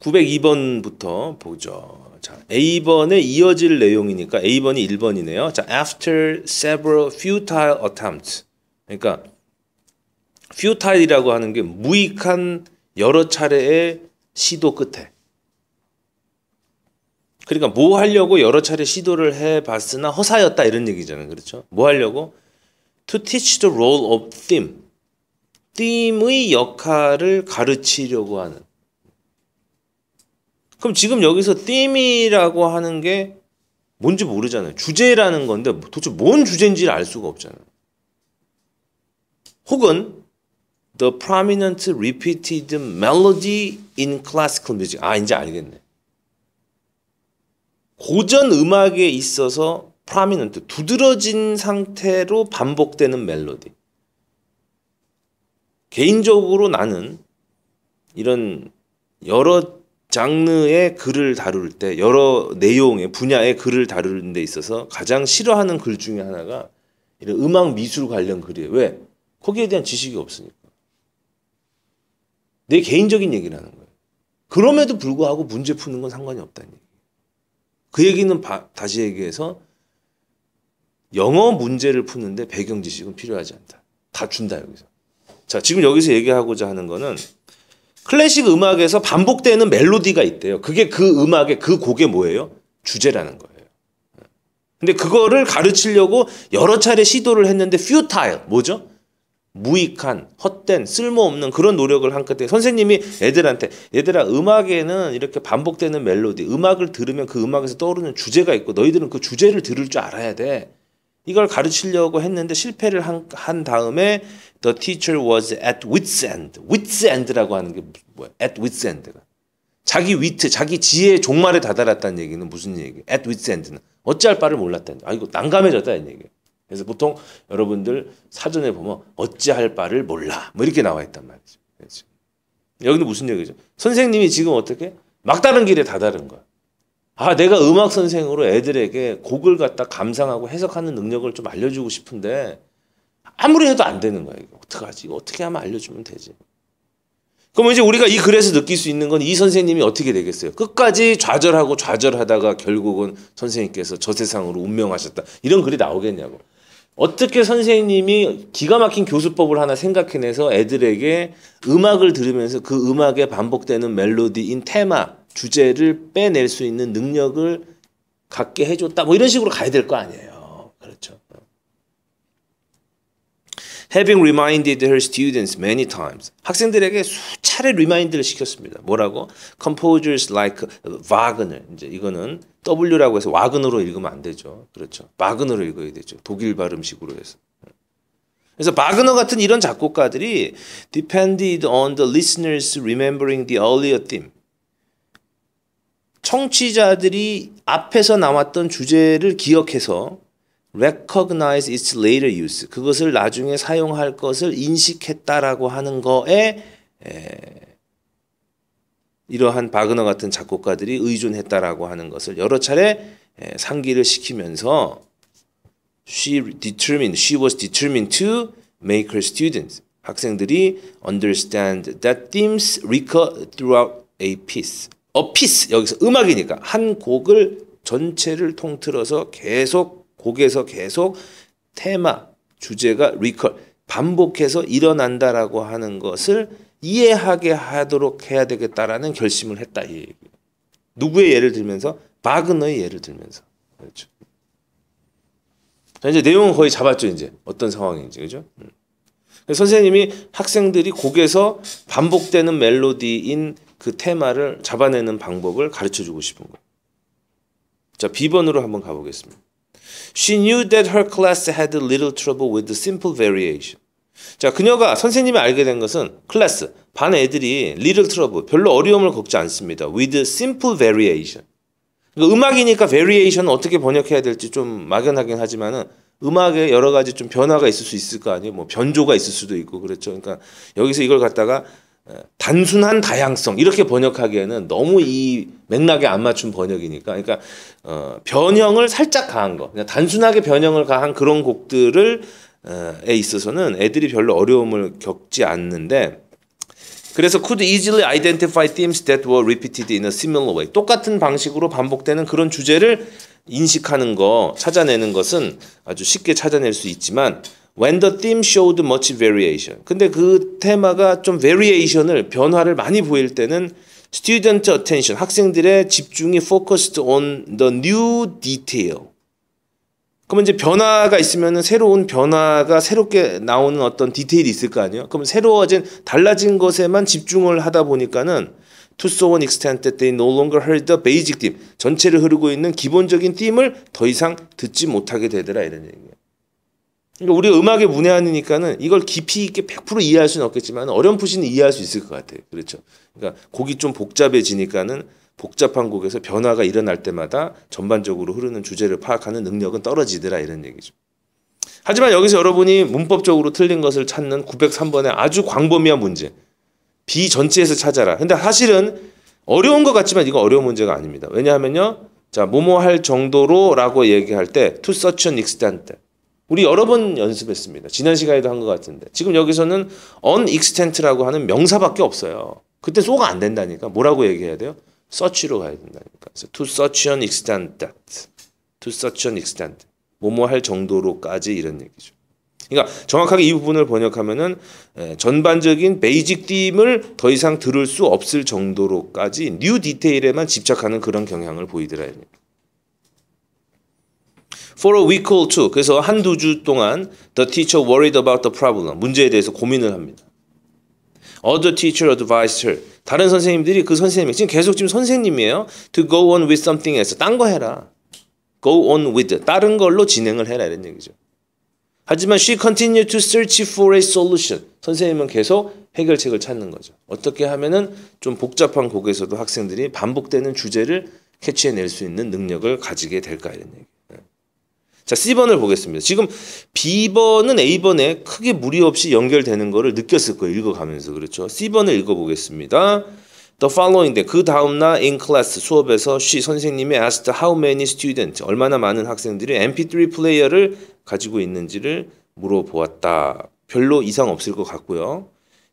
902번부터 보죠. 자, A번에 이어질 내용이니까 A번이 1번이네요. 자, after several futile attempts. 그러니까 futile이라고 하는 게 무익한 여러 차례의 시도 끝에. 그러니까 뭐 하려고 여러 차례 시도를 해 봤으나 허사였다 이런 얘기잖아요. 그렇죠? 뭐 하려고 to teach the role of theme. theme의 역할을 가르치려고 하는 그럼 지금 여기서 t h e m 이라고 하는 게 뭔지 모르잖아요. 주제라는 건데 도대체 뭔 주제인지를 알 수가 없잖아요. 혹은 the prominent repeated melody in classical music. 아, 이제 알겠네. 고전 음악에 있어서 prominent 두드러진 상태로 반복되는 멜로디. 개인적으로 나는 이런 여러 장르의 글을 다룰 때 여러 내용의 분야의 글을 다루는 데 있어서 가장 싫어하는 글 중에 하나가 이런 음악 미술 관련 글이에요. 왜? 거기에 대한 지식이 없으니까. 내 개인적인 얘기를 하는 거예요. 그럼에도 불구하고 문제 푸는 건 상관이 없다는 얘기. 그 얘기는 바, 다시 얘기해서 영어 문제를 푸는데 배경 지식은 필요하지 않다. 다 준다 여기서. 자, 지금 여기서 얘기하고자 하는 거는 클래식 음악에서 반복되는 멜로디가 있대요. 그게 그 음악의 그 곡의 뭐예요? 주제라는 거예요. 근데 그거를 가르치려고 여러 차례 시도를 했는데 futile 뭐죠? 무익한, 헛된, 쓸모없는 그런 노력을 한 끝에 선생님이 애들한테 얘들아 음악에는 이렇게 반복되는 멜로디, 음악을 들으면 그 음악에서 떠오르는 주제가 있고 너희들은 그 주제를 들을 줄 알아야 돼. 이걸 가르치려고 했는데 실패를 한, 한 다음에 the teacher was at wit's end. wit's end라고 하는 게 뭐야? at wit's end가. 자기 위트, 자기 지혜의 종말에 다다랐다는 얘기는 무슨 얘기? at wit's end는 어찌할 바를 몰랐다는. 아 이거 난감해졌다는 얘기예요. 그래서 보통 여러분들 사전에 보면 어찌할 바를 몰라. 뭐 이렇게 나와 있단 말이죠. 죠 그렇죠? 여기는 무슨 얘기죠? 선생님이 지금 어떻게? 막다른 길에 다다른 거야. 아, 내가 음악 선생으로 애들에게 곡을 갖다 감상하고 해석하는 능력을 좀 알려주고 싶은데 아무리 해도 안 되는 거야. 이거 어떡하지? 이거 어떻게 하면 알려주면 되지? 그러면 이제 우리가 이 글에서 느낄 수 있는 건 이 선생님이 어떻게 되겠어요? 끝까지 좌절하고 좌절하다가 결국은 선생님께서 저 세상으로 운명하셨다. 이런 글이 나오겠냐고. 어떻게 선생님이 기가 막힌 교수법을 하나 생각해내서 애들에게 음악을 들으면서 그 음악에 반복되는 멜로디인 테마, 주제를 빼낼 수 있는 능력을 갖게 해줬다. 뭐 이런 식으로 가야 될 거 아니에요. 그렇죠. Having reminded her students many times. 학생들에게 수차례 리마인드를 시켰습니다. 뭐라고? Composers like Wagner. 이제 이거는 W라고 해서 와근으로 읽으면 안 되죠. 그렇죠. 바근으로 읽어야 되죠. 독일 발음식으로 해서. 그래서 바그너 같은 이런 작곡가들이 depended on the listeners remembering the earlier theme. 청취자들이 앞에서 나왔던 주제를 기억해서 recognize its later use 그것을 나중에 사용할 것을 인식했다라고 하는 거에 에, 이러한 바그너 같은 작곡가들이 의존했다라고 하는 것을 여러 차례 에, 상기를 시키면서 she determined she was determined to make her students 학생들이 understand that themes recur throughout a piece 어 피스 여기서 음악이니까 한 곡을 전체를 통틀어서 계속 곡에서 계속 테마 주제가 리컬 반복해서 일어난다라고 하는 것을 이해하게 하도록 해야 되겠다라는 결심을 했다 이 얘기. 누구의 예를 들면서 바그너의 예를 들면서 그렇죠. 자 이제 내용은 거의 잡았죠 이제 어떤 상황인지 그죠. 음. 선생님이 학생들이 곡에서 반복되는 멜로디인 그 테마를 잡아내는 방법을 가르쳐 주고 싶은 거예요. 자, B번으로 한번 가보겠습니다. She knew that her class had little trouble with the simple variation. 자, 그녀가 선생님이 알게 된 것은 클래스, 반 애들이 little trouble, 별로 어려움을 겪지 않습니다. with simple variation. 그러니까 음악이니까 variation은 어떻게 번역해야 될지 좀 막연하긴 하지만은 음악에 여러 가지 좀 변화가 있을 수 있을 거 아니에요. 뭐 변조가 있을 수도 있고 그렇죠. 그러니까 여기서 이걸 갖다가 단순한 다양성 이렇게 번역하기에는 너무 이 맥락에 안 맞춘 번역이니까 그러니까 어, 변형을 살짝 가한 거 그냥 단순하게 변형을 가한 그런 곡들을 어, 에 있어서는 애들이 별로 어려움을 겪지 않는데 그래서 could easily identify themes that were repeated in a similar way 똑같은 방식으로 반복되는 그런 주제를 인식하는 거 찾아내는 것은 아주 쉽게 찾아낼 수 있지만 When the theme showed much variation. 근데 그 테마가 좀 variation을 변화를 많이 보일 때는 student attention 학생들의 집중이 focused on the new detail. 그러면 이제 변화가 있으면 새로운 변화가 새롭게 나오는 어떤 디테일이 있을 거 아니에요? 그럼 새로워진 달라진 것에만 집중을 하다 보니까는 to so an extent that they no longer heard the basic theme 전체를 흐르고 있는 기본적인 팀을 더 이상 듣지 못하게 되더라 이런 얘기예요. 그러니까 우리가 음악의 문외한이니까는 이걸 깊이 있게 100% 이해할 수는 없겠지만 어렴풋이는 이해할 수 있을 것 같아요. 그렇죠. 그러니까 곡이 좀 복잡해지니까는 복잡한 곡에서 변화가 일어날 때마다 전반적으로 흐르는 주제를 파악하는 능력은 떨어지더라 이런 얘기죠. 하지만 여기서 여러분이 문법적으로 틀린 것을 찾는 903번의 아주 광범위한 문제. 비 전체에서 찾아라. 근데 사실은 어려운 것 같지만 이거 어려운 문제가 아닙니다. 왜냐하면요. 자, 뭐뭐 할 정도로라고 얘기할 때 to such an extent 우리 여러 번 연습했습니다. 지난 시간에도 한 것 같은데. 지금 여기서는 unextent라고 하는 명사밖에 없어요. 그때 소가 안 된다니까. 뭐라고 얘기해야 돼요? search로 가야 된다니까. 그래 to s e c h an extent that. to s e c h an extent. 뭐뭐 할 정도로까지 이런 얘기죠. 그러니까 정확하게 이 부분을 번역하면은 전반적인 베이직 빔을 더 이상 들을 수 없을 정도로까지 뉴 디테일에만 집착하는 그런 경향을 보이더라. For a week or two. 그래서 한두 주 동안 the teacher worried about the problem. 문제에 대해서 고민을 합니다. Other teacher advised her. 다른 선생님들이 그 선생님, 지금 계속 지금 선생님이에요. To go on with something else. 딴거 해라. Go on with. 다른 걸로 진행을 해라. 이런 얘기죠. 하지만 she continued to search for a solution. 선생님은 계속 해결책을 찾는 거죠. 어떻게 하면은 좀 복잡한 곡에서도 학생들이 반복되는 주제를 캐치해낼 수 있는 능력을 가지게 될까 이런 얘기. 자, C번을 보겠습니다. 지금 B번은 A번에 크게 무리 없이 연결되는 거를 느꼈을 거예요. 읽어가면서. 그렇죠? C번을 읽어보겠습니다. The following인데 그 다음날 in class 수업에서 she 선생님이 asked how many students 얼마나 많은 학생들이 mp3 플레이어를 가지고 있는지를 물어보았다. 별로 이상 없을 것 같고요.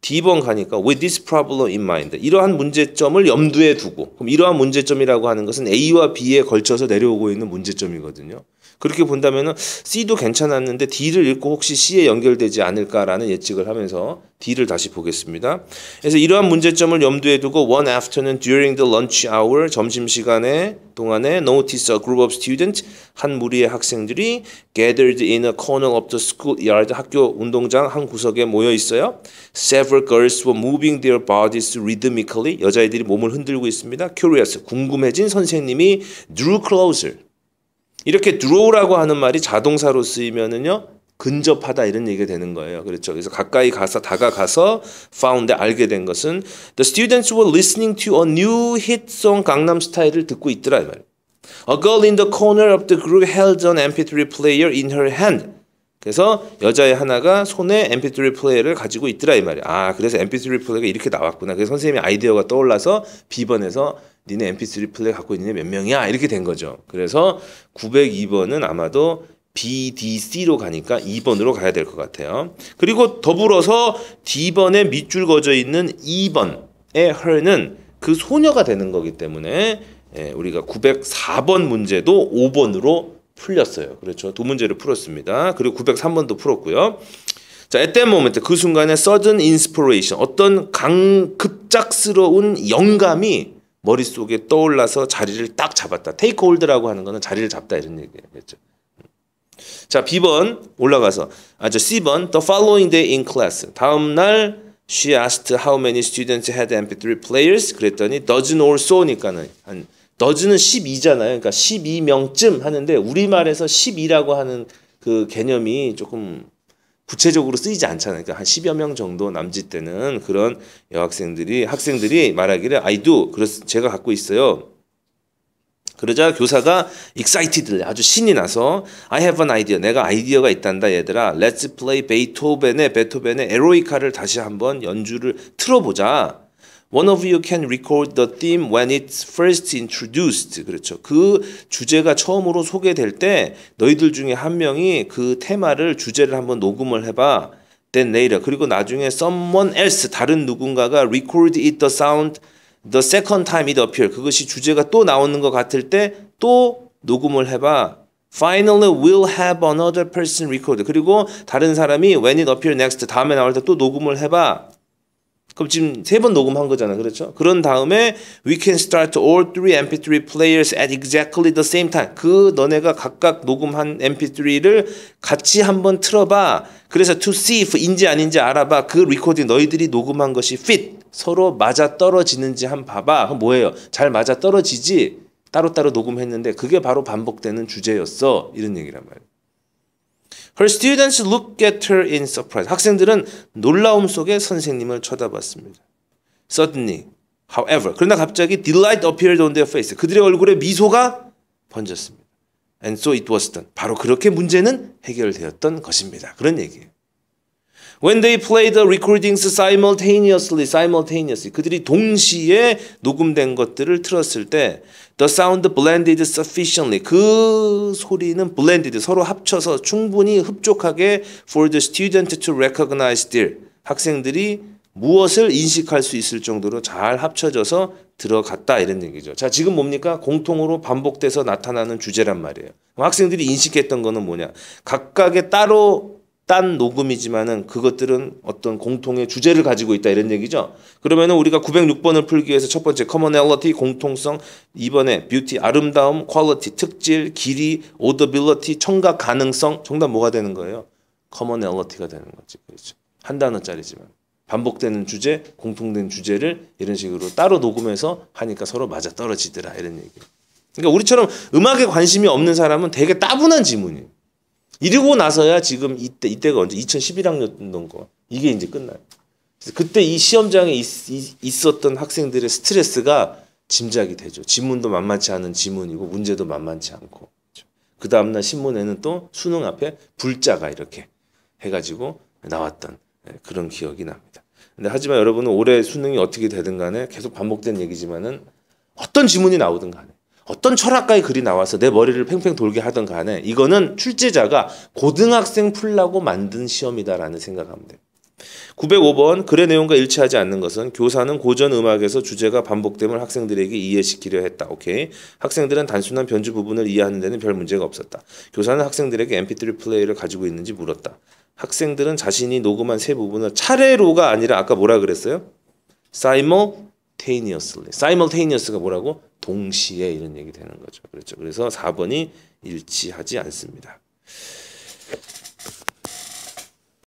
D번 가니까 with this problem in mind 이러한 문제점을 염두에 두고 그럼 이러한 문제점이라고 하는 것은 A와 B에 걸쳐서 내려오고 있는 문제점이거든요. 그렇게 본다면은 C도 괜찮았는데 D를 읽고 혹시 C에 연결되지 않을까라는 예측을 하면서 D를 다시 보겠습니다. 그래서 이러한 문제점을 염두에 두고 one afternoon during the lunch hour 점심 시간에 동안에 notice a group of students 한 무리의 학생들이 gathered in a corner of the school yard 학교 운동장 한 구석에 모여 있어요. Several girls were moving their bodies rhythmically 여자애들이 몸을 흔들고 있습니다. Curious 궁금해진 선생님이 drew closer 이렇게 들어오라고 하는 말이 자동사로 쓰이면은요 근접하다 이런 얘기가 되는 거예요. 그렇죠. 그래서 가까이 가서 다가가서 found 알게 된 것은 the students were listening to a new hit song 강남 스타일을 듣고 있더라 이 말. A girl in the corner of the group held an MP3 player in her hand. 그래서 여자의 하나가 손에 MP3 플레이어를 가지고 있더라 이 말이야. 아 그래서 MP3 플레이어가 이렇게 나왔구나. 그래서 선생님이 아이디어가 떠올라서 B번에서 니네 MP3 플레이어 갖고 있는 몇 명이야 이렇게 된 거죠. 그래서 902번은 아마도 BDC로 가니까 2번으로 가야 될 것 같아요. 그리고 더불어서 D번에 밑줄 거져 있는 2번의 her는 그 소녀가 되는 거기 때문에 예, 우리가 904번 문제도 5번으로 풀렸어요. 그렇죠. 두 문제를 풀었습니다. 그리고 903번도 풀었고요. 자, at that moment 그 순간에 sudden inspiration 어떤 강 급작스러운 영감이 머릿속에 떠올라서 자리를 딱 잡았다. 테이크 홀드라고 하는 거는 자리를 잡다 이런 얘기예요. 죠 자, B번 올라가서 아저 C번 the following day in class. 다음 날 she asked how many students had mp3 players 그랬더니 dozen or so니까는 한 너즈는 12잖아요. 그러니까 12명쯤 하는데 우리말에서 12라고 하는 그 개념이 조금 구체적으로 쓰이지 않잖아요. 그러니까 한 10여 명 정도 남짓 되는 그런 여학생들이 학생들이 말하기를 I do. 그래서 제가 갖고 있어요. 그러자 교사가 e x c i t e d l 아주 신이 나서 I have an idea. 내가 아이디어가 있단다 얘들아. Let's play 베토벤의 베토벤의 에로이카를 다시 한번 연주를 틀어 보자. One of you can record the theme when it's first introduced. 그렇죠. 그 주제가 처음으로 소개될 때 너희들 중에 한 명이 그 테마를 주제를 한번 녹음을 해봐. Then later. 그리고 나중에 someone else 다른 누군가가 record it the sound the second time it appear. 그것이 주제가 또 나오는 것 같을 때 또 녹음을 해봐. Finally, we'll have another person record. 그리고 다른 사람이 when it appear next 다음에 나올 때 또 녹음을 해봐. 그럼 지금 세 번 녹음한 거잖아. 그렇죠? 그런 다음에 we can start all three mp3 players at exactly the same time. 그 너네가 각각 녹음한 mp3를 같이 한번 틀어 봐. 그래서 to see if 인지 아닌지 알아봐. 그 리코딩 너희들이 녹음한 것이 fit 서로 맞아 떨어지는지 한봐 봐. 그럼 뭐예요? 잘 맞아 떨어지지. 따로따로 녹음했는데 그게 바로 반복되는 주제였어. 이런 얘기란 말이야. Her students looked at her in surprise. 학생들은 놀라움 속에 선생님을 쳐다봤습니다. Suddenly, however, 그러나 갑자기 delight appeared on their face. 그들의 얼굴에 미소가 번졌습니다. And so it was done. 바로 그렇게 문제는 해결되었던 것입니다. 그런 얘기예요. When they played the recordings simultaneously, simultaneously 그들이 동시에 녹음된 것들을 틀었을 때 the sound blended sufficiently 그 소리는 blended 서로 합쳐서 충분히 흡족하게 for the student to recognize their 학생들이 무엇을 인식할 수 있을 정도로 잘 합쳐져서 들어갔다 이런 얘기죠. 자, 지금 뭡니까? 공통으로 반복돼서 나타나는 주제란 말이에요. 학생들이 인식했던 거는 뭐냐? 각각의 따로 딴 녹음이지만은 그것들은 어떤 공통의 주제를 가지고 있다 이런 얘기죠. 그러면은 우리가 906번을 풀기 위해서 첫 번째 커머널리티 공통성, 이번에 뷰티 아름다움, 퀄리티 특질, 길이, 오더빌리티 청각 가능성 정답 뭐가 되는 거예요? 커머널리티가 되는 거지. 그렇죠. 한 단어짜리지만 반복되는 주제, 공통된 주제를 이런 식으로 따로 녹음해서 하니까 서로 맞아 떨어지더라 이런 얘기. 그러니까 우리처럼 음악에 관심이 없는 사람은 되게 따분한 질문이에요 이러고 나서야 지금 이때 이때가 언제 2011학년 거 이게 이제 끝나요. 그래서 그때 이 시험장에 있, 있었던 학생들의 스트레스가 짐작이 되죠. 지문도 만만치 않은 지문이고 문제도 만만치 않고 그 다음날 신문에는 또 수능 앞에 불자가 이렇게 해가지고 나왔던 예, 그런 기억이 납니다. 근데 하지만 여러분은 올해 수능이 어떻게 되든 간에 계속 반복된 얘기지만은 어떤 지문이 나오든 간에 어떤 철학가의 글이 나와서 내 머리를 팽팽 돌게 하던 간에 이거는 출제자가 고등학생 풀라고 만든 시험이다라는 생각하면 돼요. 905번 글의 내용과 일치하지 않는 것은 교사는 고전 음악에서 주제가 반복됨을 학생들에게 이해시키려 했다. 오케이. 학생들은 단순한 변주 부분을 이해하는 데는 별 문제가 없었다. 교사는 학생들에게 mp3 플레이를 가지고 있는지 물었다. 학생들은 자신이 녹음한 세 부분을 차례로가 아니라 아까 뭐라 그랬어요? 사이모 테이니어슬리. 사이멀테이니어스가 뭐라고? 동시에 이런 얘기 되는 거죠. 그렇죠. 그래서 4번이 일치하지 않습니다.